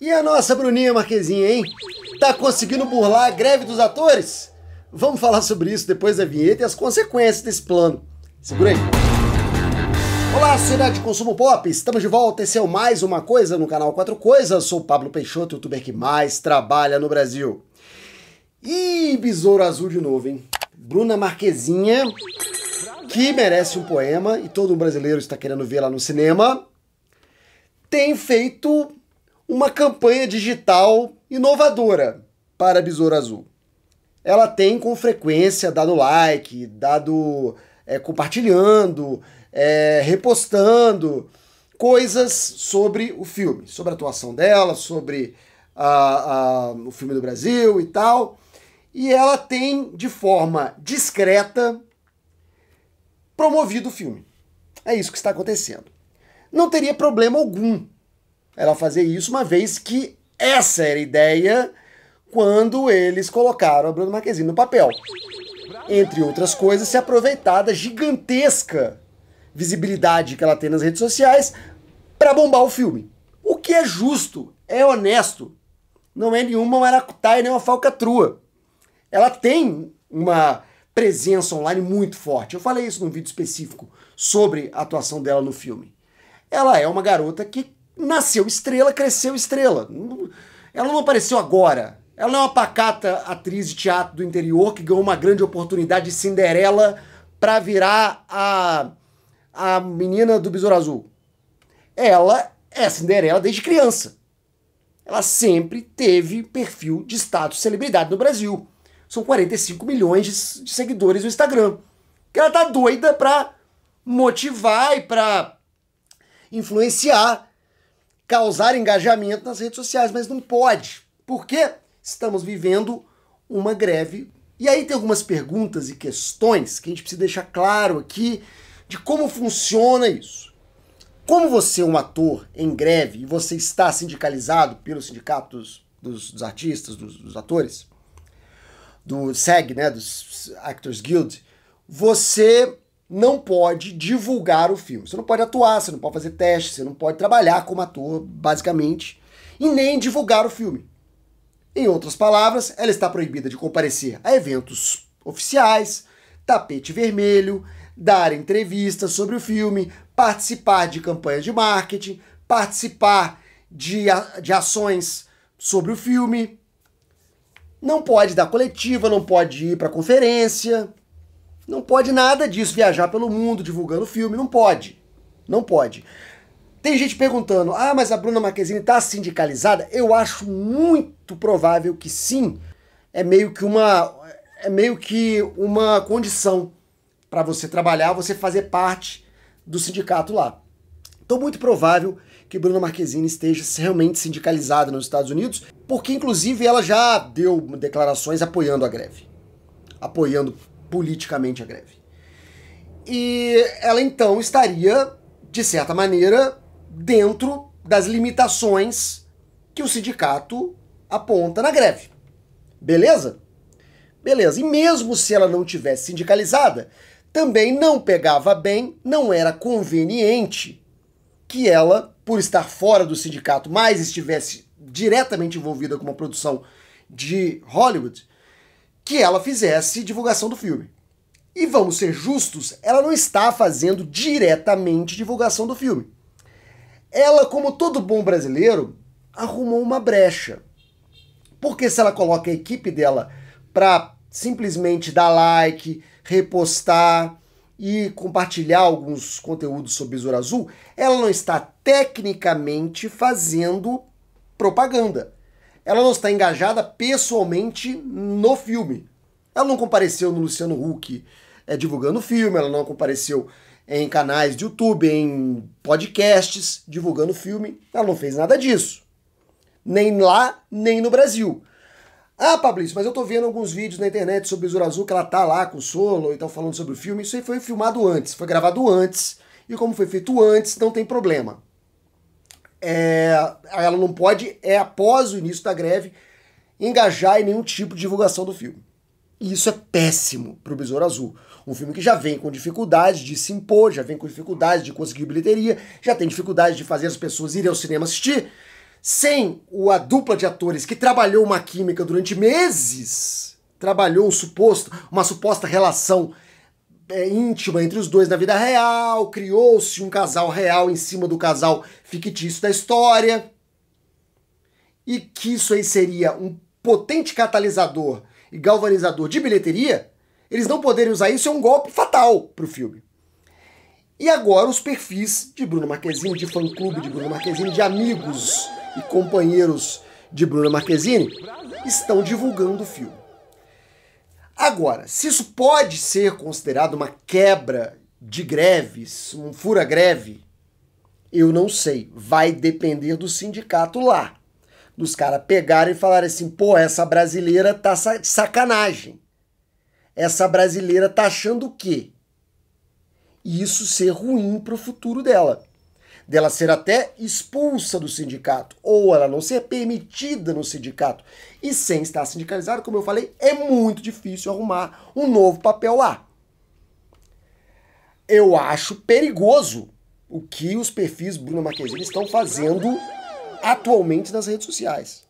E a nossa Bruninha Marquezinha, hein? Tá conseguindo burlar a greve dos atores? Vamos falar sobre isso depois da vinheta e as consequências desse plano. Segura aí. Olá, Sociedade de Consumo Pop! Estamos de volta. Esse é o Mais Uma Coisa no canal Quatro Coisas. Sou Pablo Peixoto, youtuber que mais trabalha no Brasil. E Besouro Azul de novo, hein? Bruna Marquezinha, que merece um poema e todo um brasileiro está querendo ver lá no cinema, tem feito uma campanha digital inovadora para Besouro Azul. Ela tem com frequência dado like, dado é, compartilhando, é, repostando coisas sobre o filme, sobre a atuação dela, sobre a, a, o filme do Brasil e tal. E ela tem, de forma discreta, promovido o filme. É isso que está acontecendo. Não teria problema algum ela fazer isso, uma vez que essa era a ideia quando eles colocaram a Bruna Marquezine no papel. Entre outras coisas, se aproveitar da gigantesca visibilidade que ela tem nas redes sociais para bombar o filme. O que é justo, é honesto, não é nenhuma maracutaia nem uma falcatrua. Ela tem uma presença online muito forte. Eu falei isso num vídeo específico sobre a atuação dela no filme. Ela é uma garota que nasceu estrela, cresceu estrela. Ela não apareceu agora. Ela não é uma pacata atriz de teatro do interior que ganhou uma grande oportunidade de Cinderela para virar a, a menina do Besouro Azul. Ela é Cinderela desde criança. Ela sempre teve perfil de status celebridade no Brasil. São 45 milhões de, de seguidores no Instagram. Que ela tá doida pra motivar e pra influenciar causar engajamento nas redes sociais, mas não pode, porque estamos vivendo uma greve. E aí tem algumas perguntas e questões que a gente precisa deixar claro aqui de como funciona isso. Como você é um ator em greve e você está sindicalizado pelo sindicato dos, dos, dos artistas, dos, dos, atores, do SEG, né, dos Actors Guild, você não pode divulgar o filme. Você não pode atuar, você não pode fazer teste, você não pode trabalhar como ator, basicamente, e nem divulgar o filme. Em outras palavras, ela está proibida de comparecer a eventos oficiais, tapete vermelho, dar entrevistas sobre o filme, participar de campanhas de marketing, participar de, de ações sobre o filme. Não pode dar coletiva, não pode ir para conferência, não pode nada disso, viajar pelo mundo divulgando filme, não pode. Não pode. Tem gente perguntando: "Ah, mas a Bruna Marquezine está sindicalizada?" Eu acho muito provável que sim. É meio que uma é meio que uma condição para você trabalhar, você fazer parte do sindicato lá. Então, muito provável que Bruna Marquezine esteja realmente sindicalizada nos Estados Unidos, porque inclusive ela já deu declarações apoiando a greve, apoiando politicamente a greve. E ela então estaria, de certa maneira, dentro das limitações que o sindicato aponta na greve. Beleza? Beleza. E mesmo se ela não tivesse sindicalizada, também não pegava bem, não era conveniente que ela, por estar fora do sindicato, mas estivesse diretamente envolvida com uma produção de Hollywood, que ela fizesse divulgação do filme. E vamos ser justos, ela não está fazendo diretamente divulgação do filme. Ela, como todo bom brasileiro, arrumou uma brecha. Porque se ela coloca a equipe dela para simplesmente dar like, repostar e compartilhar alguns conteúdos sobre Besouro Azul, ela não está tecnicamente fazendo propaganda ela não está engajada pessoalmente no filme. Ela não compareceu no Luciano Huck é, divulgando o filme, ela não compareceu em canais de YouTube, em podcasts divulgando o filme. Ela não fez nada disso. Nem lá, nem no Brasil. Ah, Pablício, mas eu tô vendo alguns vídeos na internet sobre o Azul que ela tá lá com o Solo e tal falando sobre o filme. Isso aí foi filmado antes, foi gravado antes. E como foi feito antes, não tem problema é, ela não pode, é após o início da greve, engajar em nenhum tipo de divulgação do filme. E isso é péssimo para o Besouro Azul. Um filme que já vem com dificuldade de se impor, já vem com dificuldade de conseguir bilheteria, já tem dificuldade de fazer as pessoas irem ao cinema assistir. Sem o, a dupla de atores que trabalhou uma química durante meses, trabalhou um suposto, uma suposta relação é, íntima entre os dois na vida real, criou-se um casal real em cima do casal fictício da história. E que isso aí seria um potente catalisador e galvanizador de bilheteria, eles não poderem usar isso é um golpe fatal para o filme. E agora os perfis de Bruno Marquezine, de fã-clube de Bruno Marquezine, de amigos e companheiros de Bruno Marquezine, estão divulgando o filme. Agora, se isso pode ser considerado uma quebra de greves, um fura-greve, eu não sei. Vai depender do sindicato lá. Dos caras pegarem e falarem assim: pô, essa brasileira tá sacanagem. Essa brasileira tá achando o quê? E isso ser ruim pro futuro dela dela ser até expulsa do sindicato, ou ela não ser permitida no sindicato. E sem estar sindicalizado, como eu falei, é muito difícil arrumar um novo papel lá. Eu acho perigoso o que os perfis Bruna Marquezine estão fazendo atualmente nas redes sociais.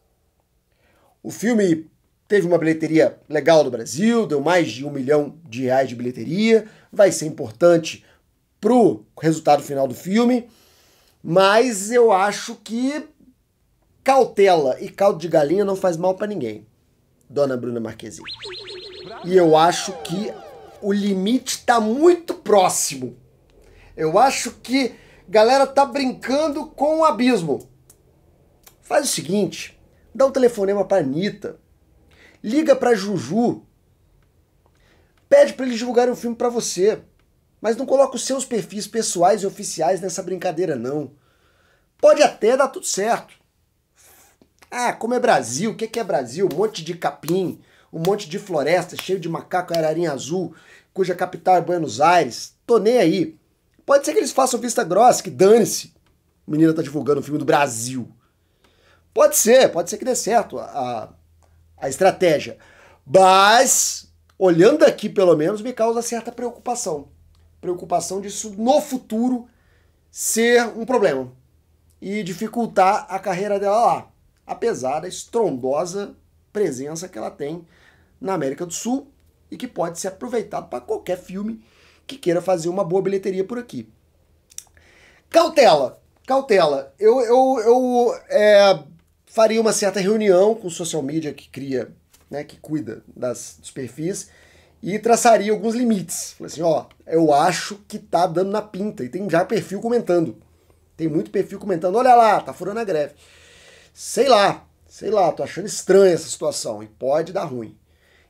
O filme teve uma bilheteria legal no Brasil, deu mais de um milhão de reais de bilheteria, vai ser importante pro resultado final do filme. Mas eu acho que cautela e caldo de galinha não faz mal para ninguém, dona Bruna Marquezine. E eu acho que o limite está muito próximo. Eu acho que galera tá brincando com o abismo. Faz o seguinte, dá um telefonema para Anitta, liga para Juju, pede para eles divulgarem um filme para você, mas não coloca os seus perfis pessoais e oficiais nessa brincadeira não. Pode até dar tudo certo. Ah, como é Brasil? O é que é Brasil? Um monte de capim, um monte de floresta cheio de macaco e ararinha azul, cuja capital é Buenos Aires. Tô nem aí. Pode ser que eles façam vista grossa, que dane-se. O menino tá divulgando o filme do Brasil. Pode ser, pode ser que dê certo a, a estratégia. Mas, olhando aqui pelo menos, me causa certa preocupação. Preocupação disso no futuro ser um problema e dificultar a carreira dela lá, apesar da estrondosa presença que ela tem na América do Sul e que pode ser aproveitado para qualquer filme que queira fazer uma boa bilheteria por aqui. Cautela, cautela. Eu, eu, eu é, faria uma certa reunião com o social media que cria, né, que cuida das, dos perfis e traçaria alguns limites. Falei assim, ó, eu acho que tá dando na pinta e tem já perfil comentando. Tem muito perfil comentando: olha lá, tá furando a greve. Sei lá, sei lá, tô achando estranha essa situação e pode dar ruim.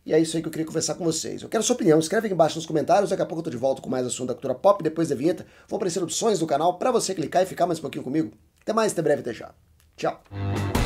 E é isso aí que eu queria conversar com vocês. Eu quero sua opinião, escreve aqui embaixo nos comentários. Daqui a pouco eu tô de volta com mais assunto da cultura pop. Depois da vinheta, vão aparecer opções do canal para você clicar e ficar mais um pouquinho comigo. Até mais, até breve, até já. Tchau.